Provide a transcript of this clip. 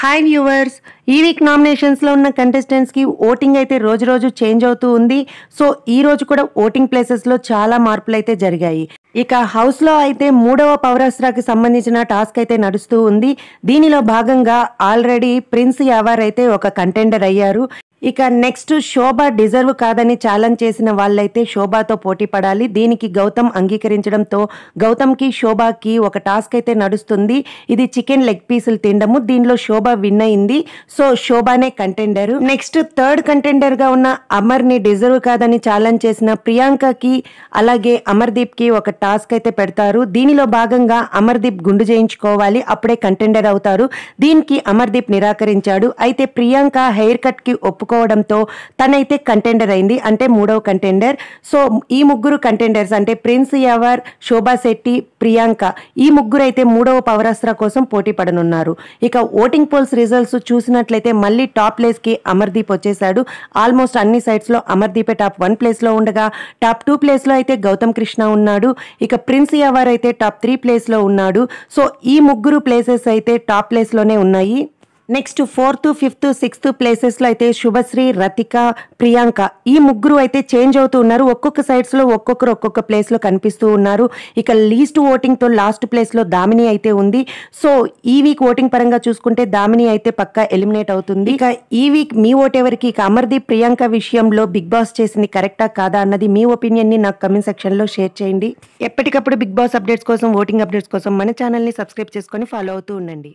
hi viewers ఈ week నామినేషన్స్లో ఉన్న కంటెస్టెంట్స్కి ఓటింగ్ అయితే రోజు రోజు చేంజ్ అవుతూ ఉంది సో ఈ రోజు కూడా ఓటింగ్ ప్లేసెస్లో చాలా మార్పులు అయితే జరిగాయి ఇక హౌస్లో అయితే మూడవ పౌరాస్ట్రకి సంబంధించిన టాస్క్ అయితే నడుస్తూ ఉంది దీనిలో భాగంగా ఆల్రెడీ ప్రిన్స్ యావార్ అయితే ఒక కంటెండర్ అయ్యారు ఇక నెక్స్ట్ శోభ డిజర్వ్ కాదని ఛాలెంజ్ చేసిన వాళ్ళైతే శోభతో పోటీ పడాలి దీనికి గౌతమ్ అంగీకరించడంతో గౌతమ్కి శోభకి ఒక టాస్క్ అయితే నడుస్తుంది ఇది చికెన్ లెగ్ పీసులు తినడము దీనిలో శోభ విన్ అయింది సో శోభనే కంటెండర్ నెక్స్ట్ థర్డ్ కంటెండర్గా ఉన్న అమర్ని డిజర్వ్ కాదని ఛాలెంజ్ చేసిన ప్రియాంకకి అలాగే అమర్దీప్కి ఒక టాస్క్ అయితే పెడతారు దీనిలో భాగంగా అమర్దీప్ గుండు చేయించుకోవాలి అప్పుడే కంటెండర్ అవుతారు దీనికి అమర్దీప్ నిరాకరించాడు అయితే ప్రియాంక హెయిర్ కట్కి ఒప్పుకో గెలుచుకోవడంతో తనైతే కంటెండర్ అయింది అంటే మూడవ కంటెండర్ సో ఈ ముగ్గురు కంటెండర్స్ అంటే ప్రిన్స్ యావర్ శోభా శెట్టి ప్రియాంక ఈ ముగ్గురు అయితే మూడవ పవరాస్త్ర కోసం పోటీ పడనున్నారు ఇక ఓటింగ్ పోల్స్ రిజల్ట్స్ చూసినట్లయితే మళ్ళీ టాప్ ప్లేస్కి అమర్దీప్ వచ్చేశాడు ఆల్మోస్ట్ అన్ని లో అమర్దీపే టాప్ వన్ ప్లేస్లో ఉండగా టాప్ టూ ప్లేస్లో అయితే గౌతమ్ కృష్ణ ఉన్నాడు ఇక ప్రిన్స్ యావర్ అయితే టాప్ త్రీ ప్లేస్లో ఉన్నాడు సో ఈ ముగ్గురు ప్లేసెస్ అయితే టాప్ ప్లేస్లోనే ఉన్నాయి నెక్స్ట్ ఫోర్త్ ఫిఫ్త్ సిక్స్త్ ప్లేసెస్లో అయితే శుభశ్రీ రతిక ప్రియాంక ఈ ముగ్గురు అయితే చేంజ్ అవుతూ ఉన్నారు ఒక్కొక్క సైడ్స్లో ఒక్కొక్కరు ఒక్కొక్క ప్లేస్లో కనిపిస్తూ ఉన్నారు ఇక లీస్ట్ ఓటింగ్తో లాస్ట్ ప్లేస్లో దామిని అయితే ఉంది సో ఈ వీక్ ఓటింగ్ పరంగా చూసుకుంటే దామిని అయితే పక్క ఎలిమినేట్ అవుతుంది ఇక ఈ వీక్ మీ ఓట్ ఇక అమర్దీప్ ప్రియాంక విషయంలో బిగ్ బాస్ చేసింది కరెక్టా కాదా అన్నది మీ ఒపీనియన్ని నాకు కమెంట్ సెక్షన్లో షేర్ చేయండి ఎప్పటికప్పుడు బిగ్ బాస్ అప్డేట్స్ కోసం ఓటింగ్ అప్డేట్స్ కోసం మన ఛానల్ని సబ్స్క్రైబ్ చేసుకొని ఫాలో అవుతూ ఉండండి